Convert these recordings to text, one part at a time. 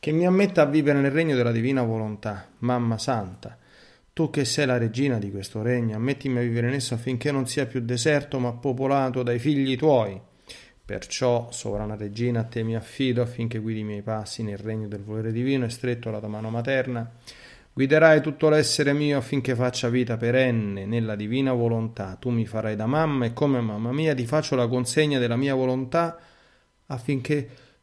che mi ammetta a vivere nel regno della divina volontà, Mamma Santa. Tu che sei la regina di questo regno, ammettimi a vivere in esso affinché non sia più deserto, ma popolato dai figli tuoi. Perciò, sovrana regina, a te mi affido affinché guidi i miei passi nel regno del volere divino e stretto alla tua mano materna. Guiderai tutto l'essere mio affinché faccia vita perenne nella divina volontà. Tu mi farai da mamma e come mamma mia ti faccio la consegna della mia volontà affinché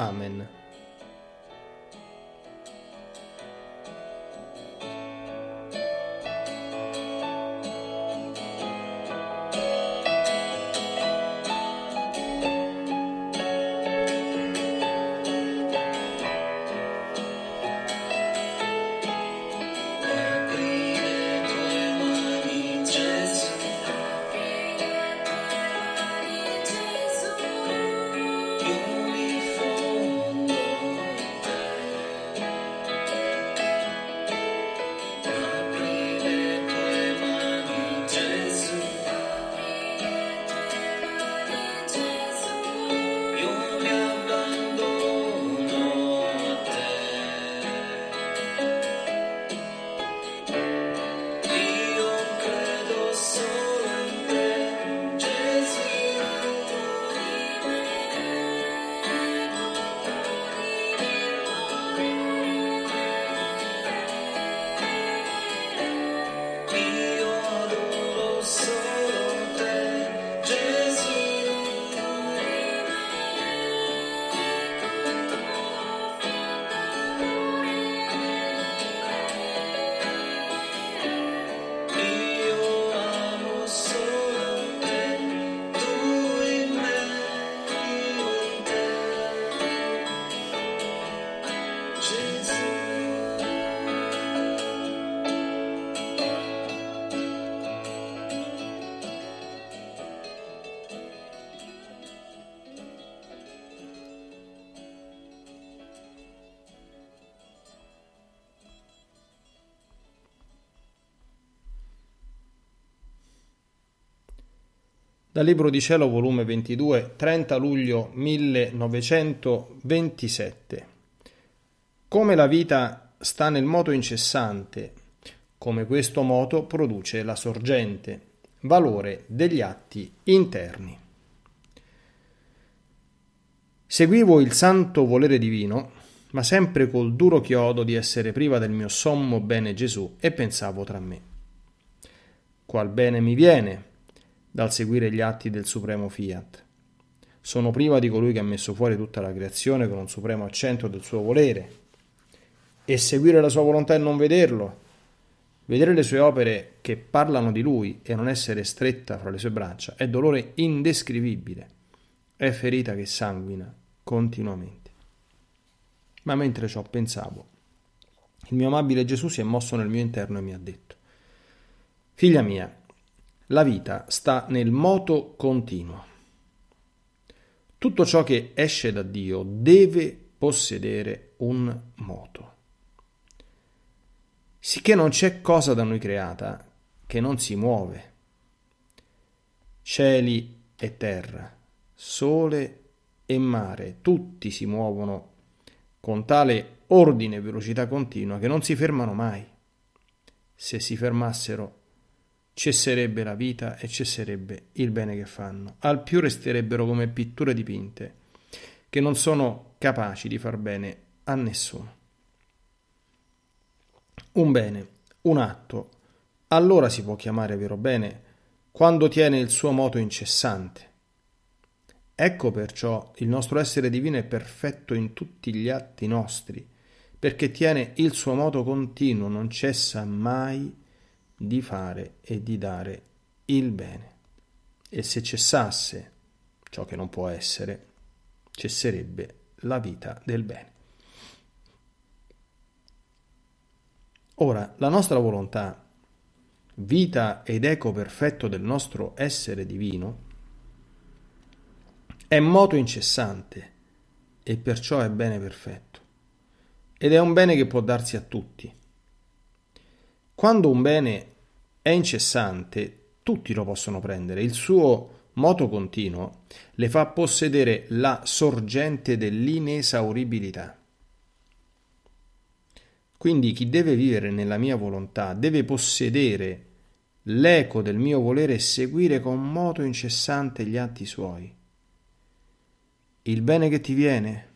Amen. Dal Libro di Cielo, volume 22, 30 luglio 1927. Come la vita sta nel moto incessante, come questo moto produce la sorgente, valore degli atti interni. Seguivo il santo volere divino, ma sempre col duro chiodo di essere priva del mio sommo bene Gesù e pensavo tra me. Qual bene mi viene? dal seguire gli atti del supremo fiat. Sono priva di colui che ha messo fuori tutta la creazione con un supremo accento del suo volere. E seguire la sua volontà e non vederlo, vedere le sue opere che parlano di lui e non essere stretta fra le sue braccia, è dolore indescrivibile, è ferita che sanguina continuamente. Ma mentre ciò pensavo, il mio amabile Gesù si è mosso nel mio interno e mi ha detto, Figlia mia, la vita sta nel moto continuo. Tutto ciò che esce da Dio deve possedere un moto. Sicché non c'è cosa da noi creata che non si muove. Cieli e terra, sole e mare, tutti si muovono con tale ordine e velocità continua che non si fermano mai. Se si fermassero cesserebbe la vita e cesserebbe il bene che fanno. Al più resterebbero come pitture dipinte, che non sono capaci di far bene a nessuno. Un bene, un atto, allora si può chiamare vero bene quando tiene il suo moto incessante. Ecco perciò il nostro essere divino è perfetto in tutti gli atti nostri, perché tiene il suo moto continuo, non cessa mai di fare e di dare il bene. E se cessasse ciò che non può essere, cesserebbe la vita del bene. Ora, la nostra volontà, vita ed eco perfetto del nostro essere divino, è moto incessante e perciò è bene perfetto. Ed è un bene che può darsi a tutti. Quando un bene è incessante, tutti lo possono prendere. Il suo moto continuo le fa possedere la sorgente dell'inesauribilità. Quindi chi deve vivere nella mia volontà deve possedere l'eco del mio volere e seguire con moto incessante gli atti suoi. Il bene che ti viene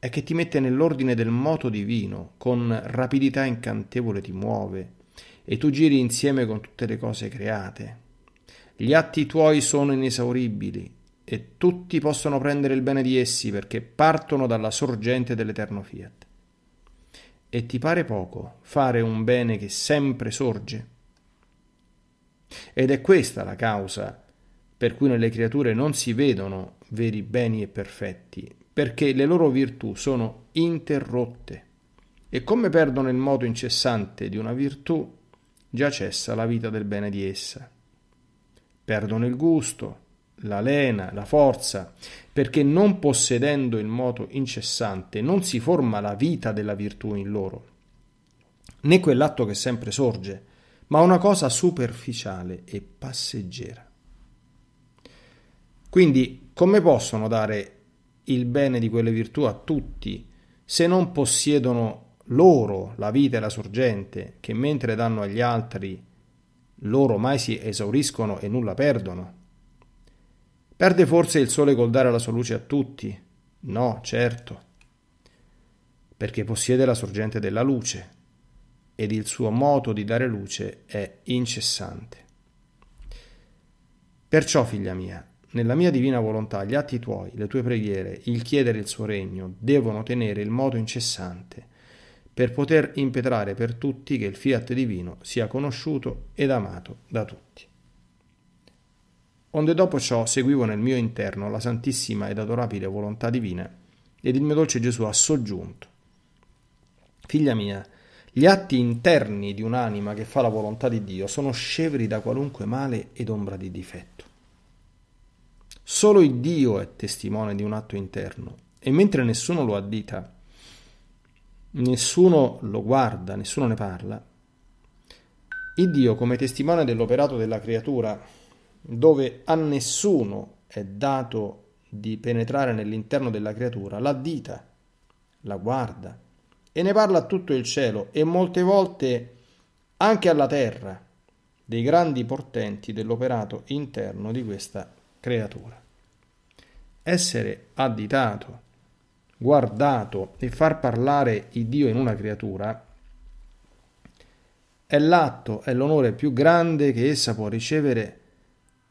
è che ti mette nell'ordine del moto divino, con rapidità incantevole ti muove, e tu giri insieme con tutte le cose create. Gli atti tuoi sono inesauribili e tutti possono prendere il bene di essi perché partono dalla sorgente dell'eterno fiat. E ti pare poco fare un bene che sempre sorge? Ed è questa la causa per cui nelle creature non si vedono veri beni e perfetti, perché le loro virtù sono interrotte. E come perdono il modo incessante di una virtù, già cessa la vita del bene di essa. Perdono il gusto, la lena, la forza, perché non possedendo il moto incessante non si forma la vita della virtù in loro, né quell'atto che sempre sorge, ma una cosa superficiale e passeggera. Quindi come possono dare il bene di quelle virtù a tutti se non possiedono loro la vita e la sorgente, che mentre danno agli altri, loro mai si esauriscono e nulla perdono? Perde forse il sole col dare la sua luce a tutti? No, certo, perché possiede la sorgente della luce ed il suo moto di dare luce è incessante. Perciò, figlia mia, nella mia divina volontà, gli atti tuoi, le tue preghiere, il chiedere il suo regno devono tenere il modo incessante per poter impetrare per tutti che il fiat divino sia conosciuto ed amato da tutti. Onde dopo ciò seguivo nel mio interno la santissima ed adorabile volontà divina ed il mio dolce Gesù ha soggiunto. Figlia mia, gli atti interni di un'anima che fa la volontà di Dio sono scevri da qualunque male ed ombra di difetto. Solo il Dio è testimone di un atto interno e mentre nessuno lo addita, nessuno lo guarda, nessuno ne parla, il Dio come testimone dell'operato della creatura, dove a nessuno è dato di penetrare nell'interno della creatura, la dita, la guarda e ne parla a tutto il cielo e molte volte anche alla terra dei grandi portenti dell'operato interno di questa creatura. Essere additato guardato e far parlare il Dio in una creatura è l'atto, è l'onore più grande che essa può ricevere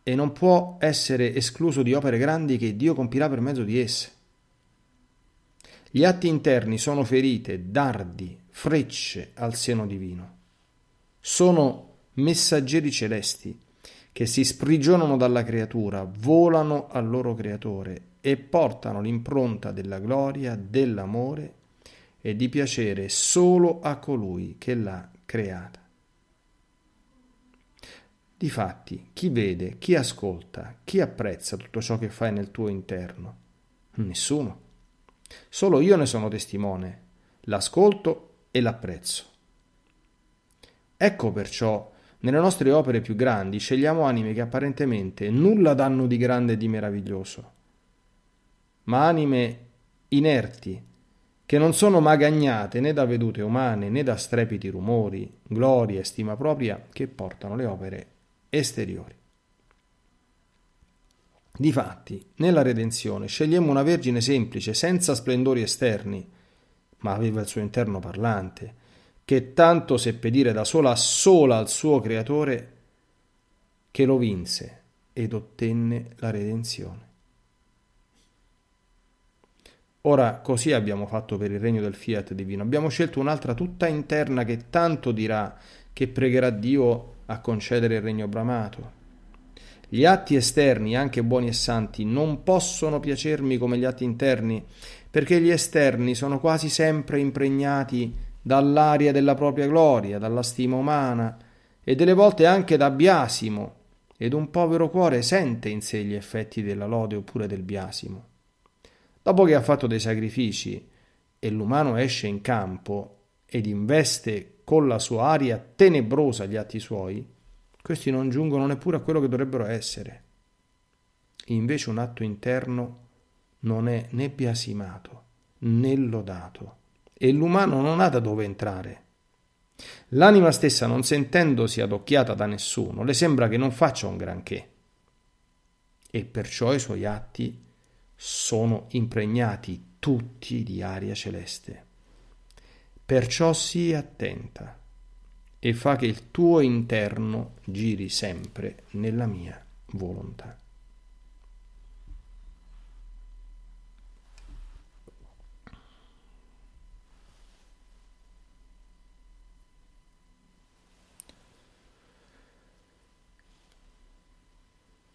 e non può essere escluso di opere grandi che Dio compirà per mezzo di esse. Gli atti interni sono ferite, dardi, frecce al seno divino. Sono messaggeri celesti che si sprigionano dalla creatura, volano al loro creatore e portano l'impronta della gloria, dell'amore e di piacere solo a colui che l'ha creata. Difatti, chi vede, chi ascolta, chi apprezza tutto ciò che fai nel tuo interno? Nessuno. Solo io ne sono testimone, l'ascolto e l'apprezzo. Ecco perciò, nelle nostre opere più grandi scegliamo anime che apparentemente nulla danno di grande e di meraviglioso, ma anime inerti, che non sono magagnate né da vedute umane né da strepiti rumori, gloria e stima propria che portano le opere esteriori. Difatti, nella redenzione scegliemmo una vergine semplice, senza splendori esterni, ma aveva il suo interno parlante, che tanto seppe dire da sola sola al suo creatore che lo vinse ed ottenne la redenzione. Ora così abbiamo fatto per il regno del fiat divino, abbiamo scelto un'altra tutta interna che tanto dirà, che pregherà Dio a concedere il regno bramato. Gli atti esterni, anche buoni e santi, non possono piacermi come gli atti interni, perché gli esterni sono quasi sempre impregnati dall'aria della propria gloria, dalla stima umana e delle volte anche da biasimo, ed un povero cuore sente in sé gli effetti della lode oppure del biasimo. Dopo che ha fatto dei sacrifici e l'umano esce in campo ed investe con la sua aria tenebrosa gli atti suoi, questi non giungono neppure a quello che dovrebbero essere. Invece un atto interno non è né biasimato né lodato e l'umano non ha da dove entrare. L'anima stessa, non sentendosi adocchiata da nessuno, le sembra che non faccia un granché e perciò i suoi atti sono impregnati tutti di aria celeste. Perciò sii attenta e fa che il tuo interno giri sempre nella mia volontà.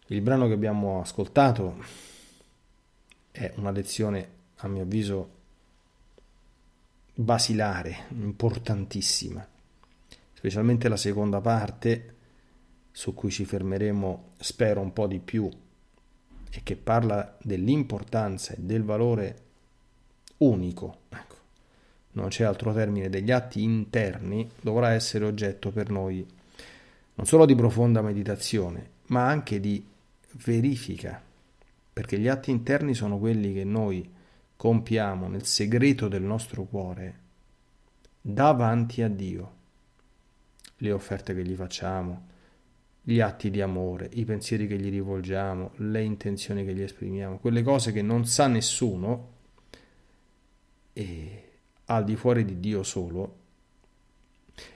Il brano che abbiamo ascoltato è una lezione, a mio avviso, basilare, importantissima, specialmente la seconda parte su cui ci fermeremo, spero, un po' di più e che parla dell'importanza e del valore unico, ecco, non c'è altro termine, degli atti interni, dovrà essere oggetto per noi non solo di profonda meditazione, ma anche di verifica perché gli atti interni sono quelli che noi compiamo nel segreto del nostro cuore davanti a Dio. Le offerte che gli facciamo, gli atti di amore, i pensieri che gli rivolgiamo, le intenzioni che gli esprimiamo, quelle cose che non sa nessuno e al di fuori di Dio solo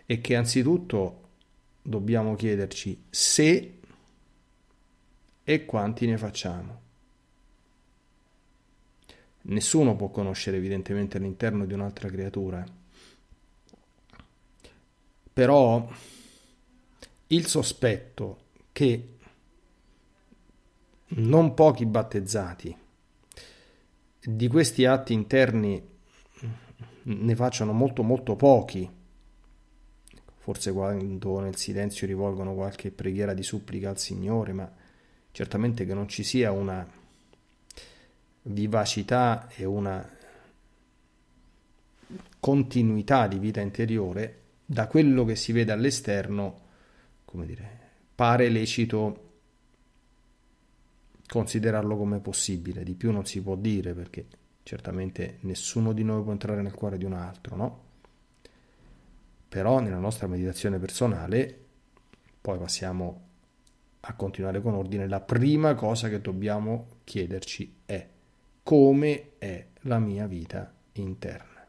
e che anzitutto dobbiamo chiederci se e quanti ne facciamo. Nessuno può conoscere evidentemente l'interno di un'altra creatura. Però il sospetto che non pochi battezzati di questi atti interni ne facciano molto molto pochi, forse quando nel silenzio rivolgono qualche preghiera di supplica al Signore, ma certamente che non ci sia una vivacità e una continuità di vita interiore, da quello che si vede all'esterno, come dire, pare lecito considerarlo come possibile, di più non si può dire perché certamente nessuno di noi può entrare nel cuore di un altro, no? Però nella nostra meditazione personale, poi passiamo a continuare con ordine, la prima cosa che dobbiamo chiederci come è la mia vita interna.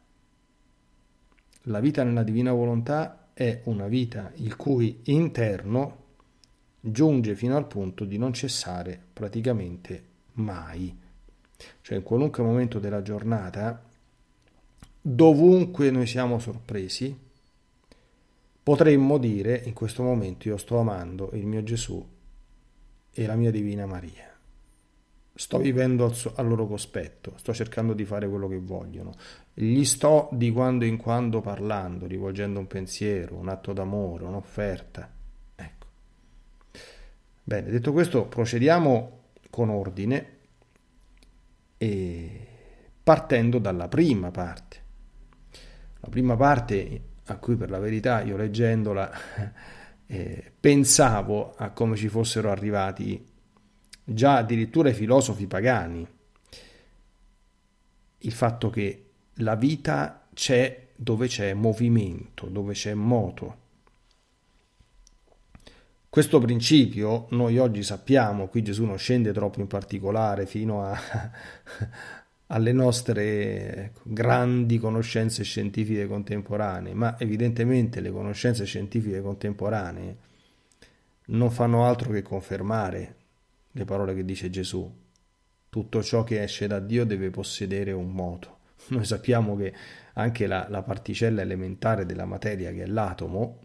La vita nella divina volontà è una vita il cui interno giunge fino al punto di non cessare praticamente mai. Cioè in qualunque momento della giornata, dovunque noi siamo sorpresi, potremmo dire in questo momento io sto amando il mio Gesù e la mia Divina Maria sto vivendo al, so- al, loro cospetto, sto cercando di fare quello che vogliono, gli sto di quando in quando parlando, rivolgendo un pensiero, un atto d'amore, un'offerta. Ecco. Bene, detto questo, procediamo con ordine e partendo dalla prima parte. La prima parte a cui per la verità io leggendola eh, pensavo a come ci fossero arrivati già addirittura i filosofi pagani, il fatto che la vita c'è dove c'è movimento, dove c'è moto. Questo principio noi oggi sappiamo, qui Gesù non scende troppo in particolare fino a, alle nostre grandi conoscenze scientifiche contemporanee, ma evidentemente le conoscenze scientifiche contemporanee non fanno altro che confermare le parole che dice Gesù. Tutto ciò che esce da Dio deve possedere un moto. Noi sappiamo che anche la, la particella elementare della materia, che è l'atomo,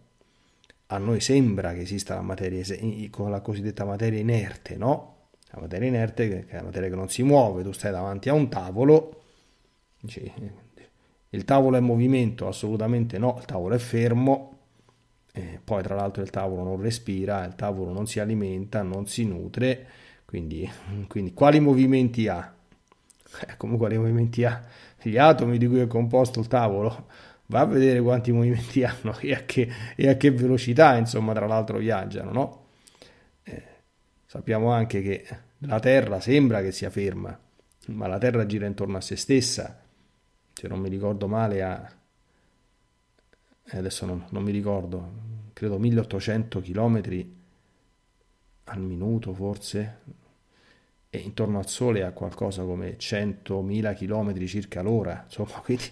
a noi sembra che esista la materia, con la cosiddetta materia inerte, no? La materia inerte, che è la materia che non si muove, tu stai davanti a un tavolo, dici, il tavolo è in movimento? Assolutamente no, il tavolo è fermo, eh, poi tra l'altro il tavolo non respira, il tavolo non si alimenta, non si nutre, quindi, quindi quali movimenti ha? Eh, comunque quali movimenti ha? Gli atomi di cui è composto il tavolo? Va a vedere quanti movimenti hanno e a che, e a che velocità, insomma, tra l'altro viaggiano, no? Eh, sappiamo anche che la Terra sembra che sia ferma, ma la Terra gira intorno a se stessa, se non mi ricordo male, a eh, adesso non, non mi ricordo, credo 1800 km al minuto forse, e intorno al Sole a qualcosa come 100.000 km circa l'ora, insomma, quindi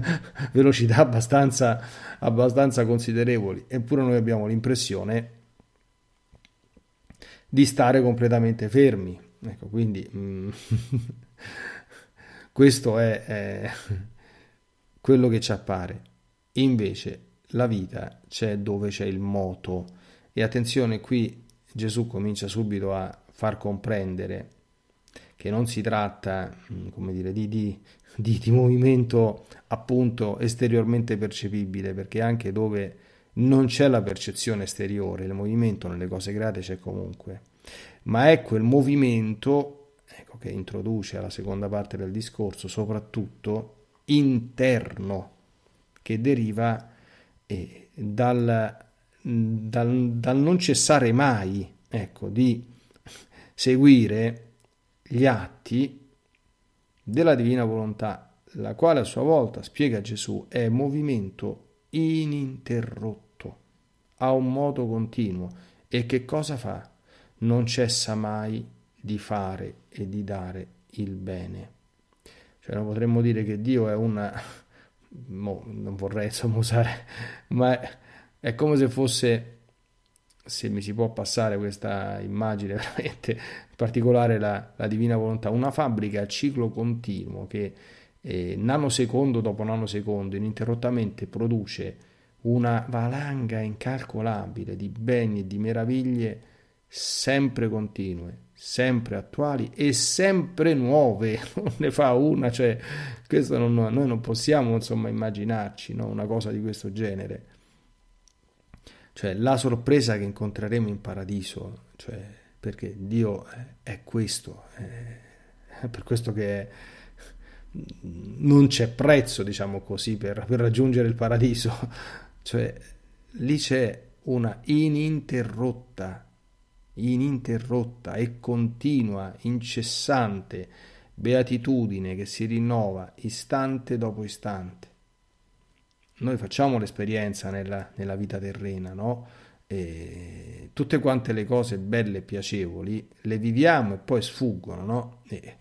velocità abbastanza, abbastanza considerevoli, eppure noi abbiamo l'impressione di stare completamente fermi. Ecco, quindi mm, questo è, è quello che ci appare. Invece la vita c'è dove c'è il moto. E attenzione, qui Gesù comincia subito a far comprendere che non si tratta, mm, come dire, di, di, di, di movimento appunto esteriormente percepibile, perché anche dove non c'è la percezione esteriore, il movimento nelle cose create c'è comunque. Ma è quel movimento ecco, che introduce alla seconda parte del discorso, soprattutto interno che deriva eh, dal, dal, dal, non cessare mai ecco, di seguire gli atti della divina volontà, la quale a sua volta, spiega Gesù, è movimento ininterrotto, ha un modo continuo e che cosa fa? Non cessa mai di fare e di dare il bene. Cioè non potremmo dire che Dio è una mo, non vorrei insomma usare, ma è, è come se fosse, se mi si può passare questa immagine veramente particolare, la, la divina volontà, una fabbrica a ciclo continuo che eh, nanosecondo dopo nanosecondo ininterrottamente produce una valanga incalcolabile di beni e di meraviglie sempre continue sempre attuali e sempre nuove, non ne fa una, cioè questo non, noi non possiamo insomma immaginarci no? una cosa di questo genere. Cioè la sorpresa che incontreremo in paradiso, cioè, perché Dio è questo, è per questo che non c'è prezzo, diciamo così, per, per raggiungere il paradiso, cioè lì c'è una ininterrotta ininterrotta e continua, incessante beatitudine che si rinnova istante dopo istante. Noi facciamo l'esperienza nella, nella vita terrena, no? E tutte quante le cose belle e piacevoli le viviamo e poi sfuggono, no? E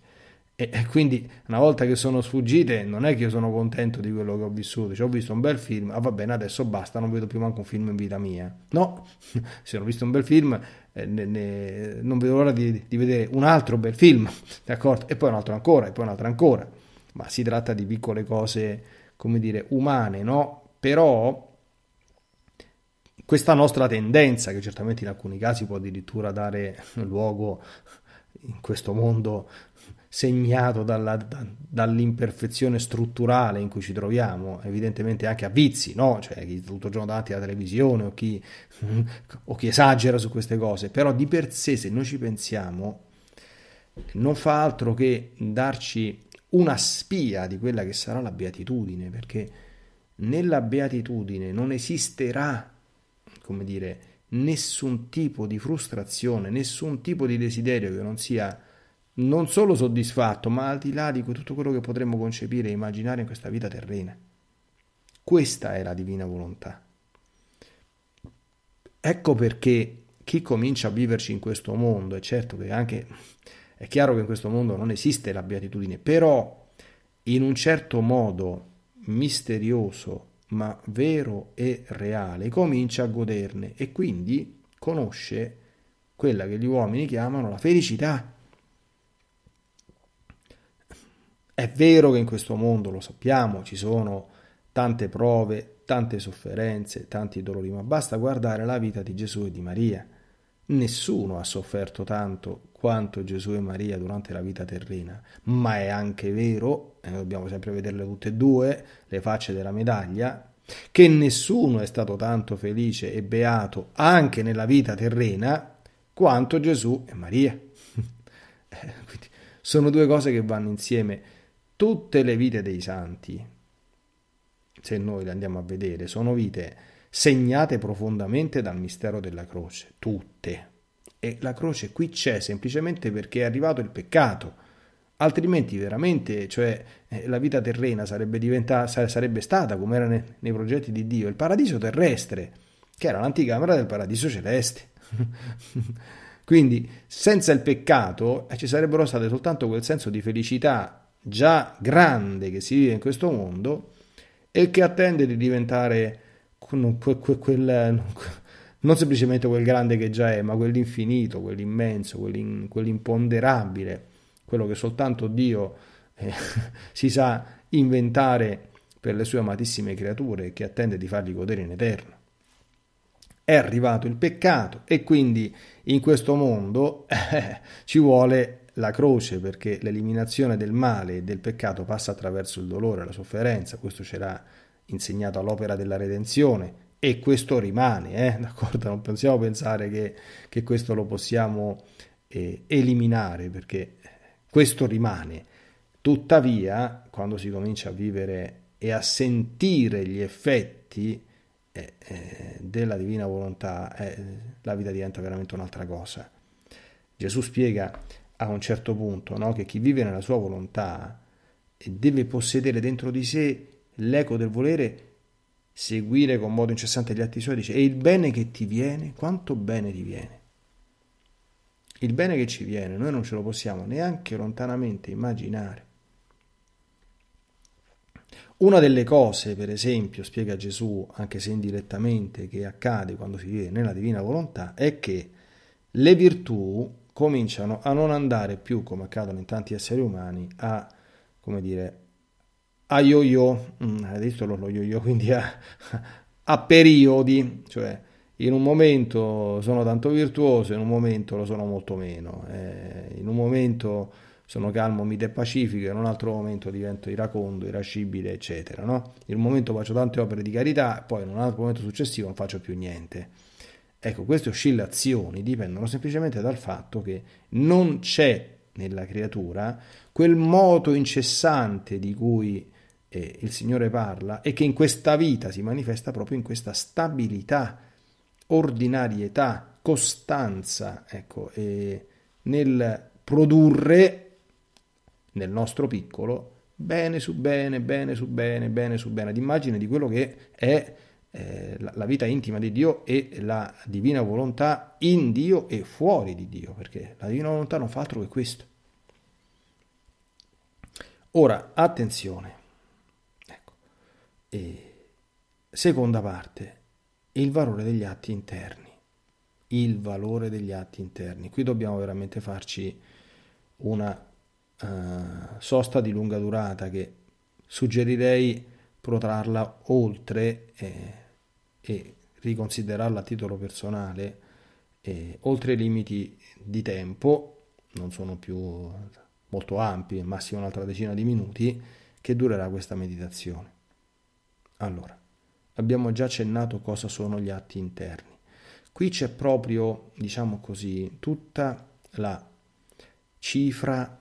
e quindi una volta che sono sfuggite non è che io sono contento di quello che ho vissuto, cioè ho visto un bel film, ah va bene adesso basta, non vedo più manco un film in vita mia. No, se ho visto un bel film eh, ne, ne, non vedo l'ora di, di, vedere un altro bel film, d'accordo? E poi un altro ancora, e poi un altro ancora. Ma si tratta di piccole cose, come dire, umane, no? Però questa nostra tendenza, che certamente in alcuni casi può addirittura dare luogo in questo mondo segnato dalla, da, dall'imperfezione strutturale in cui ci troviamo, evidentemente anche a vizi, no? cioè chi tutto il giorno davanti alla televisione o chi, o chi esagera su queste cose, però di per sé se noi ci pensiamo non fa altro che darci una spia di quella che sarà la beatitudine, perché nella beatitudine non esisterà, come dire, nessun tipo di frustrazione, nessun tipo di desiderio che non sia non solo soddisfatto, ma al di là di tutto quello che potremmo concepire e immaginare in questa vita terrena. Questa è la divina volontà. Ecco perché chi comincia a viverci in questo mondo, è certo che anche è chiaro che in questo mondo non esiste la beatitudine, però in un certo modo misterioso, ma vero e reale, comincia a goderne e quindi conosce quella che gli uomini chiamano la felicità È vero che in questo mondo, lo sappiamo, ci sono tante prove, tante sofferenze, tanti dolori, ma basta guardare la vita di Gesù e di Maria. Nessuno ha sofferto tanto quanto Gesù e Maria durante la vita terrena, ma è anche vero, e dobbiamo sempre vederle tutte e due, le facce della medaglia, che nessuno è stato tanto felice e beato anche nella vita terrena quanto Gesù e Maria. Eh, quindi sono due cose che vanno insieme tutte le vite dei santi, se noi le andiamo a vedere, sono vite segnate profondamente dal mistero della croce, tutte. E la croce qui c'è semplicemente perché è arrivato il peccato altrimenti veramente cioè, eh, la vita terrena sarebbe, diventa, sarebbe stata come era nei, nei, progetti di Dio il paradiso terrestre che era l'anticamera del paradiso celeste quindi senza il peccato eh, ci sarebbero state soltanto quel senso di felicità già grande che si vive in questo mondo e che attende di diventare que, que, quel, non semplicemente quel grande che già è, ma quell'infinito, quell'immenso, quell'in, quell'imponderabile, quello che soltanto Dio eh, si sa inventare per le sue amatissime creature e che attende di fargli godere in eterno è arrivato il peccato e quindi in questo mondo eh, ci vuole la croce perché l'eliminazione del male e del peccato passa attraverso il dolore, la sofferenza, questo c'era insegnato all'opera della redenzione e questo rimane, eh, d'accordo? Non possiamo pensare che, che questo lo possiamo eh, eliminare perché questo rimane. Tuttavia, quando si comincia a vivere e a sentire gli effetti eh, eh, della divina volontà, la vita diventa veramente un'altra cosa. Gesù spiega a un certo punto no, che chi vive nella sua volontà deve possedere dentro di sé l'eco del volere seguire con modo incessante gli atti suoi, dice, e il bene che ti viene, quanto bene ti viene? Il bene che ci viene, noi non ce lo possiamo neanche lontanamente immaginare. Una delle cose, per esempio, spiega Gesù, anche se indirettamente, che accade quando si vive nella divina volontà, è che le virtù cominciano a non andare più, come accadono in tanti esseri umani, a, come dire, a yo-yo, mm, hai adesso lo, lo yo-yo, quindi a, a periodi, cioè in un momento sono tanto virtuoso, in un momento lo sono molto meno, eh, in un momento sono calmo, mite e pacifico, in un altro momento divento iracondo, irascibile, eccetera. No? In un momento faccio tante opere di carità, poi in un altro momento successivo non faccio più niente. Ecco, queste oscillazioni dipendono semplicemente dal fatto che non c'è nella creatura quel moto incessante di cui eh, il Signore parla e che in questa vita si manifesta proprio in questa stabilità, ordinarietà, costanza, ecco, eh, nel produrre nel nostro piccolo bene su bene, bene su bene, bene su bene, ad immagine di quello che è eh, la vita intima di Dio e la divina volontà in Dio e fuori di Dio, perché la divina volontà non fa altro che questo. Ora, attenzione, ecco, seconda parte, il valore degli atti interni, il valore degli atti interni. Qui dobbiamo veramente farci una eh, sosta di lunga durata che suggerirei protrarla oltre eh, e riconsiderarla a titolo personale eh, oltre i limiti di tempo, non sono più molto ampi, massimo un'altra decina di minuti, che durerà questa meditazione. Allora, abbiamo già accennato cosa sono gli atti interni. Qui c'è proprio, diciamo così, tutta la cifra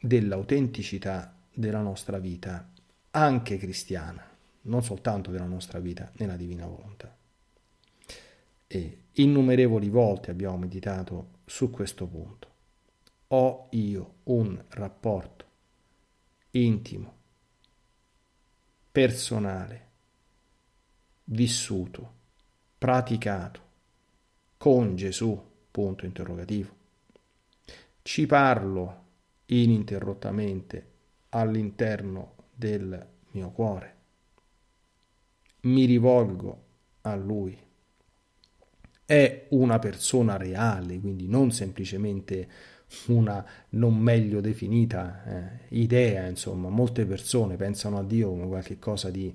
dell'autenticità della nostra vita, anche cristiana, non soltanto della nostra vita nella divina volontà. E innumerevoli volte abbiamo meditato su questo punto. Ho io un rapporto intimo, personale, vissuto, praticato con Gesù, punto interrogativo. Ci parlo ininterrottamente all'interno del mio cuore. Mi rivolgo a lui. È una persona reale, quindi non semplicemente una non meglio definita eh, idea, insomma, molte persone pensano a Dio come qualcosa di,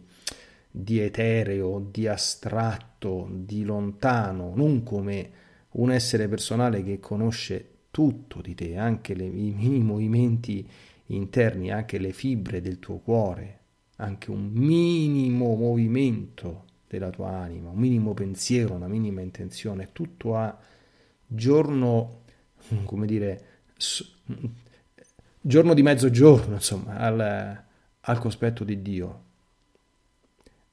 di etereo, di astratto, di lontano, non come un essere personale che conosce tutto di te, anche le, i mini movimenti interni, anche le fibre del tuo cuore, anche un minimo movimento della tua anima, un minimo pensiero, una minima intenzione, tutto a giorno, come dire, giorno di mezzogiorno, insomma, al, al cospetto di Dio.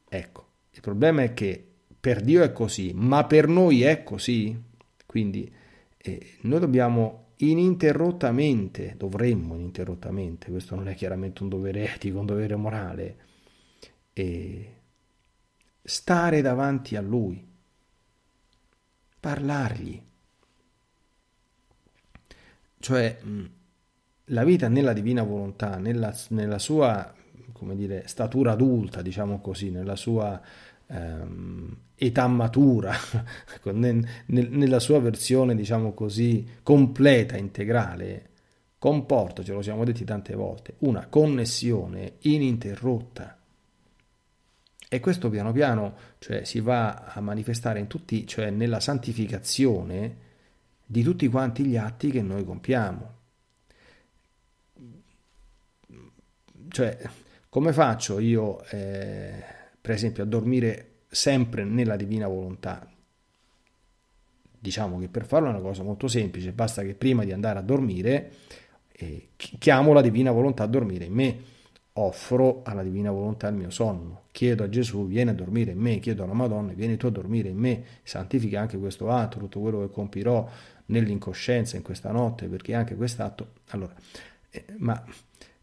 Ecco, il problema è che per Dio è così, ma per noi è così. Quindi eh, noi dobbiamo ininterrottamente, dovremmo ininterrottamente, questo non è chiaramente un dovere etico, un dovere morale, eh, stare davanti a Lui, parlargli. Cioè, la vita nella divina volontà, nella, nella sua, come dire, statura adulta, diciamo così, nella sua ehm, età matura, nella sua versione, diciamo così, completa, integrale, comporta, ce lo siamo detti tante volte, una connessione ininterrotta. E questo piano piano cioè, si va a manifestare in tutti, cioè nella santificazione di tutti quanti gli atti che noi compiamo. Cioè, come faccio io... Eh, per esempio a dormire sempre nella divina volontà. Diciamo che per farlo è una cosa molto semplice, basta che prima di andare a dormire eh, chiamo la divina volontà a dormire in me, offro alla divina volontà il mio sonno, chiedo a Gesù vieni a dormire in me, chiedo alla Madonna vieni tu a dormire in me, santifica anche questo atto, tutto quello che compirò nell'incoscienza in questa notte, perché anche quest'atto... Allora, eh, ma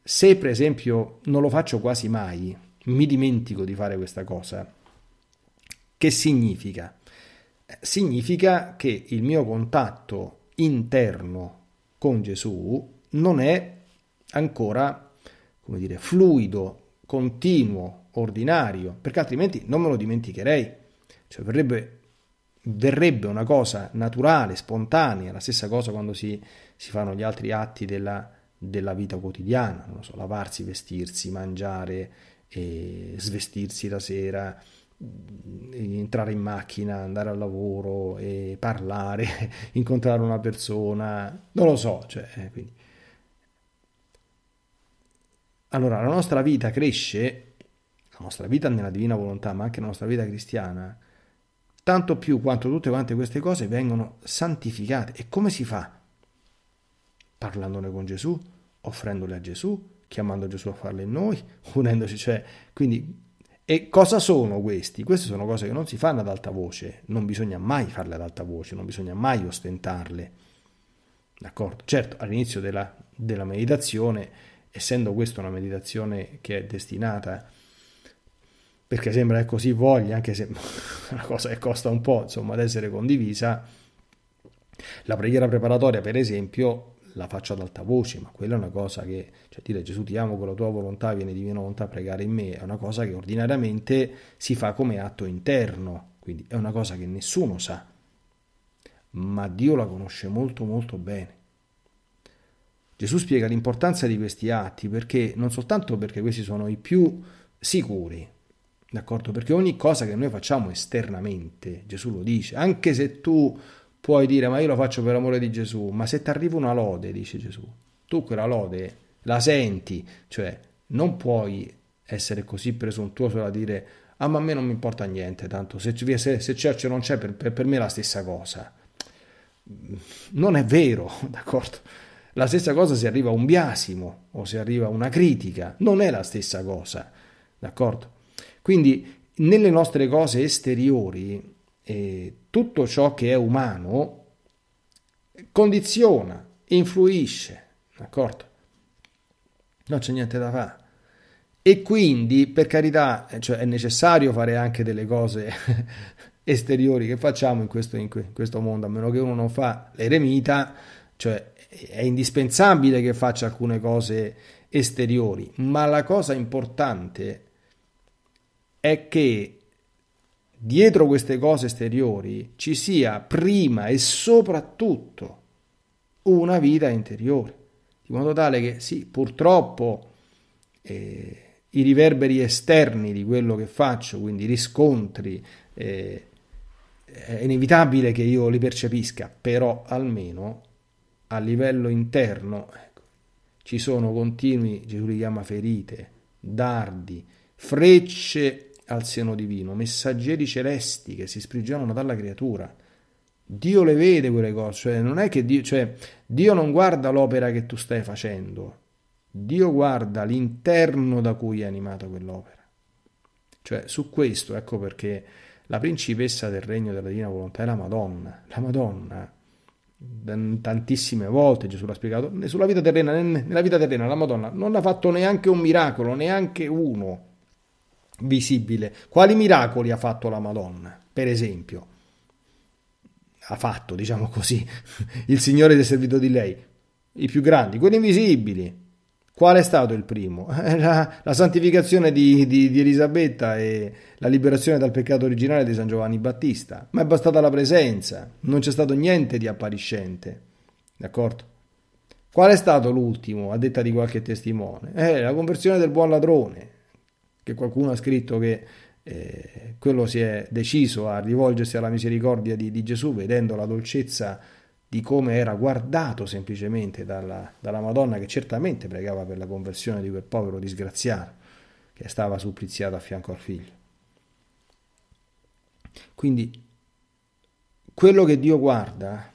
se per esempio non lo faccio quasi mai, mi dimentico di fare questa cosa. Che significa? Significa che il mio contatto interno con Gesù non è ancora, come dire, fluido, continuo, ordinario, perché altrimenti non me lo dimenticherei. Cioè verrebbe, verrebbe una cosa naturale, spontanea, la stessa cosa quando si, si fanno gli altri atti della, della vita quotidiana, so, lavarsi, vestirsi, mangiare, e svestirsi la sera, mm, entrare in macchina, andare al lavoro, e parlare, incontrare una persona, non lo so. Cioè, eh, quindi. Allora, la nostra vita cresce, la nostra vita nella divina volontà, ma anche la nostra vita cristiana, tanto più quanto tutte quante queste cose vengono santificate. E come si fa? Parlandone con Gesù, offrendole a Gesù, chiamando Gesù a farle in noi, unendoci, cioè, quindi, e cosa sono questi? Queste sono cose che non si fanno ad alta voce, non bisogna mai farle ad alta voce, non bisogna mai ostentarle, d'accordo? Certo, all'inizio della, della meditazione, essendo questa una meditazione che è destinata perché sembra che così voglia, anche se una cosa che costa un po', insomma, ad essere condivisa, la preghiera preparatoria, per esempio, la faccio ad alta voce, ma quella è una cosa che, cioè dire Gesù ti amo con la tua volontà, viene divina volontà a pregare in me, è una cosa che ordinariamente si fa come atto interno, quindi è una cosa che nessuno sa, ma Dio la conosce molto molto bene. Gesù spiega l'importanza di questi atti perché non soltanto perché questi sono i più sicuri, d'accordo? Perché ogni cosa che noi facciamo esternamente, Gesù lo dice, anche se tu puoi dire ma io lo faccio per amore di Gesù, ma se ti arriva una lode, dice Gesù, tu quella lode la senti, cioè non puoi essere così presuntuoso da dire ah ma a me non mi importa niente, tanto se, se, se c'è o non c'è per, per, per me è la stessa cosa. Non è vero, d'accordo? La stessa cosa se arriva un biasimo o se arriva una critica, non è la stessa cosa, d'accordo? Quindi nelle nostre cose esteriori eh, tutto ciò che è umano condiziona, influisce, d'accordo? Non c'è niente da fare. E quindi, per carità, eh, cioè è necessario fare anche delle cose esteriori che facciamo in questo, in questo mondo, a meno che uno non fa l'eremita, cioè è indispensabile che faccia alcune cose esteriori, ma la cosa importante è che dietro queste cose esteriori ci sia prima e soprattutto una vita interiore, di modo tale che sì, purtroppo eh, i riverberi esterni di quello che faccio, quindi i riscontri, eh, è inevitabile che io li percepisca, però almeno a livello interno ecco, ci sono continui, Gesù li chiama ferite, dardi, frecce al seno divino, messaggeri celesti che si sprigionano dalla creatura. Dio le vede quelle cose, cioè non è che Dio, cioè, Dio non guarda l'opera che tu stai facendo, Dio guarda l'interno da cui è animata quell'opera. Cioè, su questo, ecco perché la principessa del regno della divina volontà è la Madonna. La Madonna, tantissime volte Gesù l'ha spiegato, sulla vita terrena, nella vita terrena la Madonna non ha fatto neanche un miracolo, neanche uno visibile. Quali miracoli ha fatto la Madonna, per esempio? Ha fatto, diciamo così, il Signore si è servito di lei. I più grandi, quelli invisibili. Qual è stato il primo? La, la santificazione di, di, di Elisabetta e la liberazione dal peccato originale di San Giovanni Battista. Ma è bastata la presenza, non c'è stato niente di appariscente. D'accordo? Qual è stato l'ultimo, a detta di qualche testimone? Eh, la conversione del buon ladrone, che qualcuno ha scritto che eh, quello si è deciso a rivolgersi alla misericordia di, di, Gesù vedendo la dolcezza di come era guardato semplicemente dalla, dalla Madonna che certamente pregava per la conversione di quel povero disgraziato che stava suppliziato a fianco al figlio. Quindi quello che Dio guarda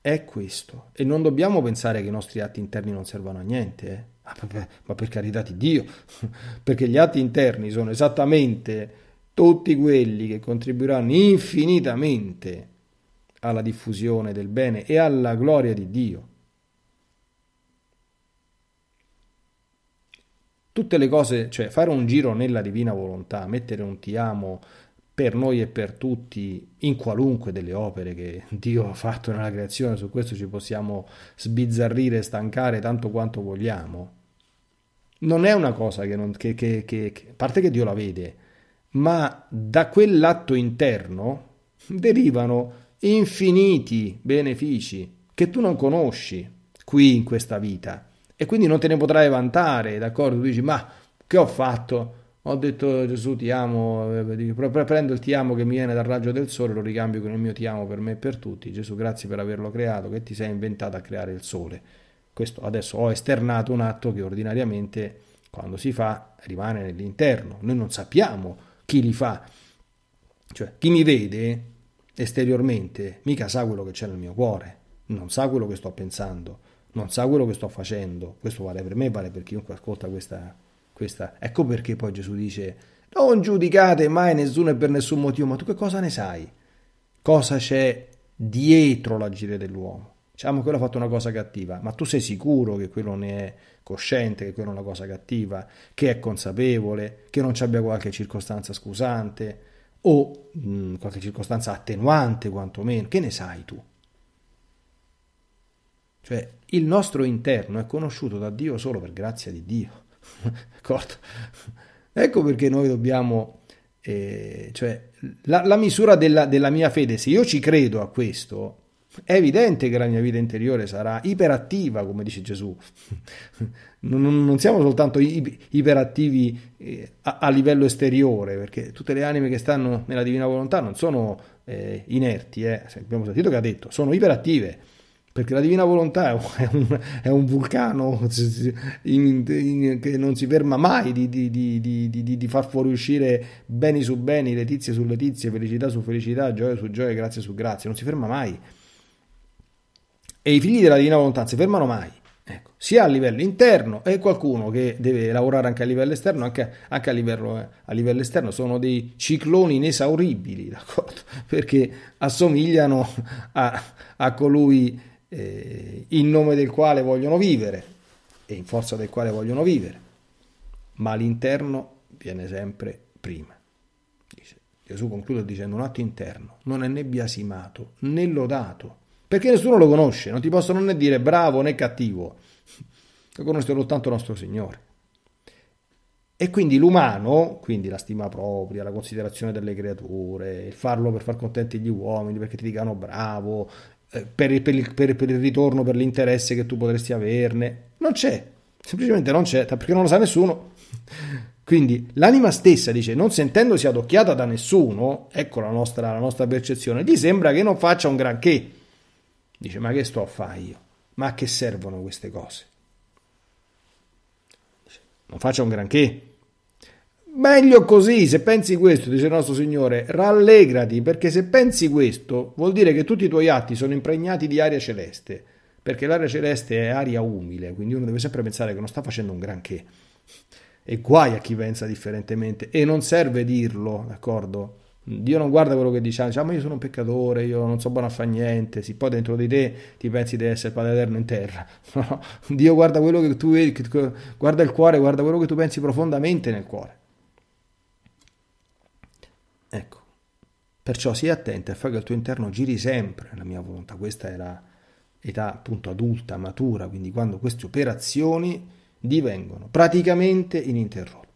è questo e non dobbiamo pensare che i nostri atti interni non servano a niente. Eh? Ah, ma per carità di Dio, perché gli atti interni sono esattamente tutti quelli che contribuiranno infinitamente alla diffusione del bene e alla gloria di Dio. Tutte le cose, cioè fare un giro nella divina volontà, mettere un ti amo per noi e per tutti, in qualunque delle opere che Dio ha fatto nella creazione, su questo ci possiamo sbizzarrire stancare tanto quanto vogliamo non è una cosa che, non, che, che, che, a parte che Dio la vede, ma da quell'atto interno derivano infiniti benefici che tu non conosci qui in questa vita e quindi non te ne potrai vantare, d'accordo? Tu dici ma che ho fatto? Ho detto Gesù ti amo, eh, prendo il ti amo che mi viene dal raggio del sole, lo ricambio con il mio ti amo per me e per tutti. Gesù grazie per averlo creato, che ti sei inventato a creare il sole questo adesso ho esternato un atto che ordinariamente quando si fa rimane nell'interno. Noi non sappiamo chi li fa. Cioè, chi mi vede esteriormente mica sa quello che c'è nel mio cuore, non sa quello che sto pensando, non sa quello che sto facendo. Questo vale per me, vale per chiunque ascolta questa. questa. Ecco perché poi Gesù dice: Non giudicate mai nessuno e per nessun motivo, ma tu che cosa ne sai? Cosa c'è dietro l'agire dell'uomo? Diciamo che quello ha fatto una cosa cattiva, ma tu sei sicuro che quello ne è cosciente, che quello è una cosa cattiva, che è consapevole, che non ci abbia qualche circostanza scusante o mh, mm, qualche circostanza attenuante quantomeno, che ne sai tu? Cioè, il nostro interno è conosciuto da Dio solo per grazia di Dio. ecco perché noi dobbiamo, eh, cioè, la, la misura della, della mia fede, se io ci credo a questo, è evidente che la mia vita interiore sarà iperattiva, come dice Gesù. non, non, siamo soltanto iperattivi eh, a, a, livello esteriore, perché tutte le anime che stanno nella divina volontà non sono eh, inerti. Eh. Abbiamo sentito che ha detto, sono iperattive perché la divina volontà è un, è un vulcano in, in, che non si ferma mai di, di, di, di, far fuoriuscire beni su beni, letizie su letizie, felicità su felicità, gioia su gioia, grazie su grazie. non si ferma mai e i figli della divina volontà non si fermano mai, ecco, sia a livello interno e qualcuno che deve lavorare anche a livello esterno, anche, anche a, livello, eh, a, livello, esterno, sono dei cicloni inesauribili, d'accordo? Perché assomigliano a, a colui eh, in nome del quale vogliono vivere e in forza del quale vogliono vivere, ma l'interno viene sempre prima. Dice. Gesù conclude dicendo un atto interno, non è né biasimato né lodato perché nessuno lo conosce, non ti possono né dire bravo né cattivo, lo conosce soltanto il nostro Signore. E quindi l'umano, quindi la stima propria, la considerazione delle creature, il farlo per far contenti gli uomini, perché ti dicano bravo, eh, per il, per, il, per, per il ritorno, per l'interesse che tu potresti averne, non c'è, semplicemente non c'è, perché non lo sa nessuno. Quindi l'anima stessa dice, non sentendosi adocchiata da nessuno, ecco la nostra, la nostra percezione, gli sembra che non faccia un granché Dice, ma che sto a fare io? Ma a che servono queste cose? Dice, non faccio un granché. Meglio così, se pensi questo, dice il nostro Signore, rallegrati, perché se pensi questo vuol dire che tutti i tuoi atti sono impregnati di aria celeste, perché l'aria celeste è aria umile, quindi uno deve sempre pensare che non sta facendo un granché. E guai a chi pensa differentemente, e non serve dirlo, d'accordo? Dio non guarda quello che diciamo, diciamo io sono un peccatore, io non so buono a fare niente, sì, poi dentro di te ti pensi di essere Padre Eterno in terra. No, Dio guarda quello che tu guarda il cuore, guarda quello che tu pensi profondamente nel cuore. Ecco, perciò sii attento e fai che il tuo interno giri sempre nella mia volontà, questa è la età appunto adulta, matura, quindi quando queste operazioni divengono praticamente ininterrotte.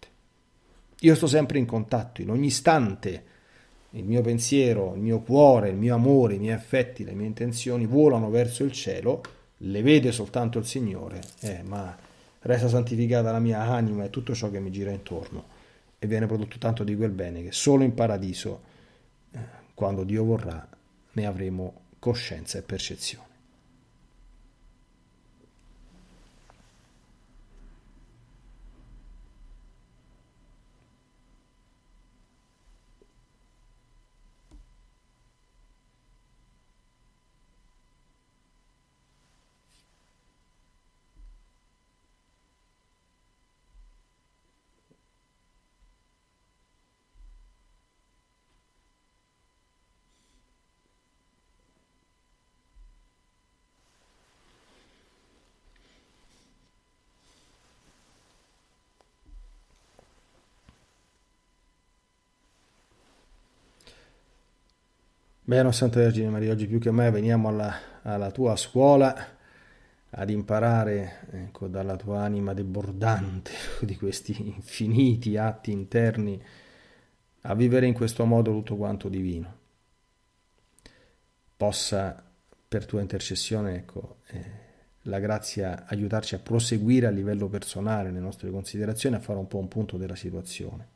Io sto sempre in contatto, in ogni istante, il mio pensiero, il mio cuore, il mio amore, i miei affetti, le mie intenzioni volano verso il cielo, le vede soltanto il Signore, eh, ma resta santificata la mia anima e tutto ciò che mi gira intorno e viene prodotto tanto di quel bene che solo in paradiso, eh, quando Dio vorrà, ne avremo coscienza e percezione. Bene, Santa Vergine Maria, oggi più che mai veniamo alla, alla tua scuola ad imparare ecco, dalla tua anima debordante di questi infiniti atti interni a vivere in questo modo tutto quanto divino. Possa per tua intercessione ecco, eh, la grazia aiutarci a proseguire a livello personale le nostre considerazioni, a fare un po' un punto della situazione.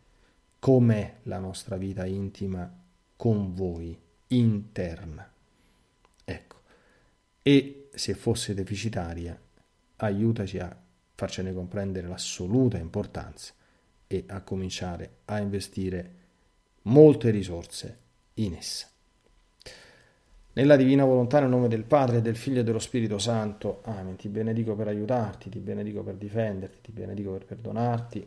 Com'è la nostra vita intima con voi? interna. Ecco, e se fosse deficitaria, aiutaci a farcene comprendere l'assoluta importanza e a cominciare a investire molte risorse in essa. Nella divina volontà, nel nome del Padre, del Figlio e dello Spirito Santo. Amen. Ti benedico per aiutarti, ti benedico per difenderti, ti benedico per perdonarti,